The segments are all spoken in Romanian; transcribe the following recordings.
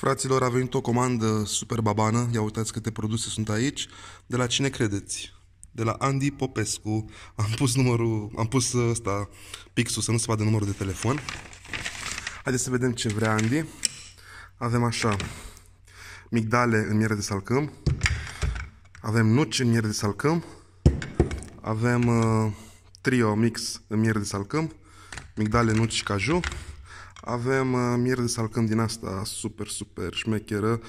Fraților, a venit o comandă super babană, ia uitați câte produse sunt aici. De la cine credeți? De la Andy Popescu. Am pus numărul, am pus ăsta, pixul, să nu se vadă numărul de telefon. Haideți să vedem ce vrea Andy. Avem așa, migdale în miere de salcâm, avem nuci în miere de salcâm, avem uh, trio mix în miere de salcâm, migdale, nuci și caju, avem uh, miere de salcâm din asta super, super șmecheră, 100%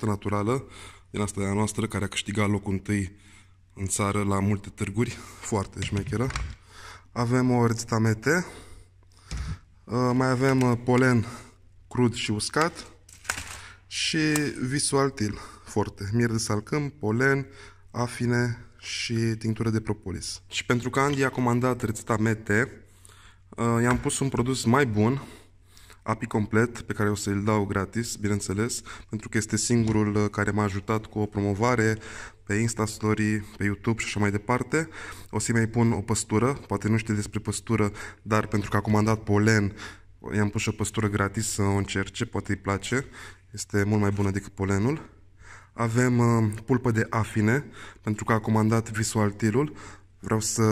naturală, din asta de a noastră, care a câștigat locul întâi în țară la multe târguri, foarte șmecheră. Avem o mete uh, mai avem uh, polen crud și uscat și visualtil foarte, miere de salcâm, polen, afine și tinctură de propolis. Și pentru că Andy a comandat rețeta mete, i-am pus un produs mai bun, API complet pe care o să-l dau gratis, bineînțeles, pentru că este singurul uh, care m-a ajutat cu o promovare pe Insta Story, pe YouTube și așa mai departe. O să-i mai pun o păstură, poate nu știi despre păstură, dar pentru că a comandat polen, i-am pus și o păstură gratis să o încerce, poate îi place, este mult mai bună decât polenul. Avem uh, pulpă de afine, pentru că a comandat Visual Tirul. Vreau să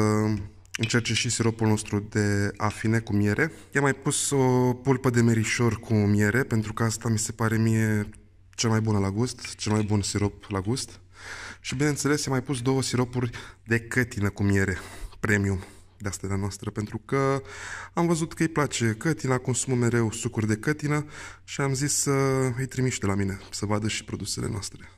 încerce și siropul nostru de afine cu miere. I-am mai pus o pulpă de merișor cu miere, pentru că asta mi se pare mie cel mai bună la gust, cel mai bun sirop la gust. Și bineînțeles, i-am mai pus două siropuri de cătină cu miere, premium de asta de noastră, pentru că am văzut că îi place cătina, consumă mereu sucuri de cătină și am zis să îi trimiște la mine, să vadă și produsele noastre.